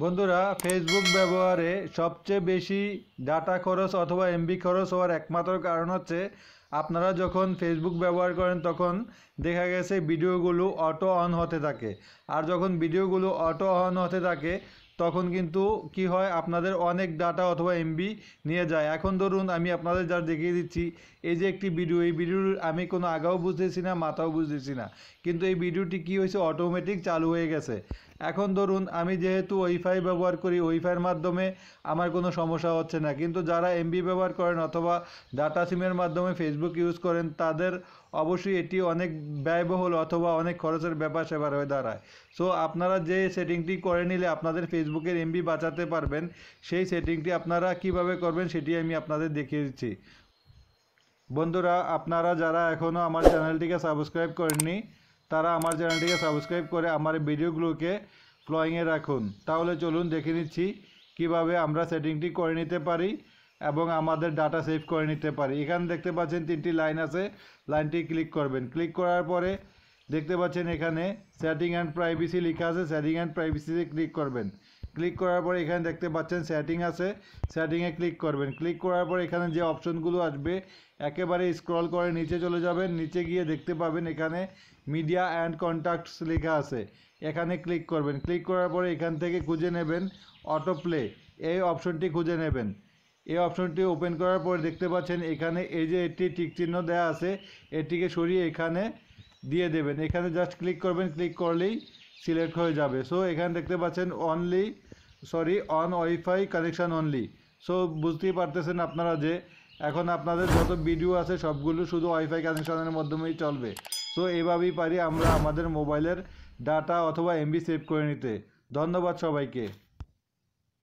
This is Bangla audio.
বন্ধুরা ফেসবুক ব্যবহারে সবচেয়ে বেশি ডাটা খরচ অথবা এমবি খরচ হওয়ার একমাত্র কারণ হচ্ছে আপনারা যখন ফেসবুক ব্যবহার করেন তখন দেখা গেছে ভিডিওগুলো অটো অন হতে থাকে আর যখন ভিডিওগুলো অটো অন হতে থাকে তখন কিন্তু কি হয় আপনাদের অনেক ডাটা অথবা এমবি নিয়ে যায় এখন ধরুন আমি আপনাদের যা দেখিয়ে দিচ্ছি এই যে একটি ভিডিও এই ভিডিওর আমি কোনো আগাও বুঝতেছি না মাথাও বুঝতেছি না কিন্তু এই ভিডিওটি কি হয়েছে অটোমেটিক চালু হয়ে গেছে এখন ধরুন আমি যেহেতু ওয়াইফাই ব্যবহার করি ওয়াইফাইয়ের মাধ্যমে আমার কোনো সমস্যা হচ্ছে না কিন্তু যারা এমবি ব্যবহার করেন অথবা ডাটা সিমের মাধ্যমে ফেসবুক ইউজ করেন তাদের অবশ্যই এটি অনেক ব্যয়বহুল অথবা অনেক খরচের ব্যাপার সেবার হয়ে দাঁড়ায় সো আপনারা যে সেটিংটি করে নিলে আপনাদের ফেসবুকের এমবি বাঁচাতে পারবেন সেই সেটিংটি আপনারা কিভাবে করবেন সেটি আমি আপনাদের দেখিয়ে দিচ্ছি বন্ধুরা আপনারা যারা এখনও আমার চ্যানেলটিকে সাবস্ক্রাইব করেননি তারা আমার চ্যানেলটিকে সাবস্ক্রাইব করে আমার ভিডিওগুলোকে ফ্লোয়িংয়ে রাখুন তাহলে চলুন দেখে নিচ্ছি কিভাবে আমরা সেটিংটি করে নিতে পারি এবং আমাদের ডাটা সেভ করে নিতে পারি এখানে দেখতে পাচ্ছেন তিনটি লাইন আছে লাইনটি ক্লিক করবেন ক্লিক করার পরে দেখতে পাচ্ছেন এখানে সেটিং অ্যান্ড প্রাইভেসি লেখা আছে সেটিং অ্যান্ড প্রাইভেসিতে ক্লিক করবেন ক্লিক করার পর এখানে দেখতে পাচ্ছেন সেটিং আছে সেটিংয়ে ক্লিক করবেন ক্লিক করার পর এখানে যে অপশনগুলো আসবে একেবারে স্ক্রল করে নিচে চলে যাবেন নিচে গিয়ে দেখতে পাবেন এখানে মিডিয়া অ্যান্ড কন্ট্যাক্টস লেখা আছে এখানে ক্লিক করবেন ক্লিক করার পরে এখান থেকে খুঁজে নেবেন অটো প্লে এই অপশনটি খুঁজে নেবেন এই অপশনটি ওপেন করার পর দেখতে পাচ্ছেন এখানে এই যে এটি টিক চিহ্ন দেওয়া আছে এটিকে সরিয়ে এখানে দিয়ে দেবেন এখানে জাস্ট ক্লিক করবেন ক্লিক করলেই সিলেক্ট হয়ে যাবে সো এখানে দেখতে পাচ্ছেন only sorry on wifi connection only so বুঝতেই পারতেছেন আপনারা যে এখন আপনাদের যত ভিডিও আছে সবগুলো শুধু ওয়াইফাই কানেকশানের মাধ্যমেই চলবে সো এভাবেই পারি আমরা আমাদের মোবাইলের ডাটা অথবা এমবি সেভ করে নিতে ধন্যবাদ সবাইকে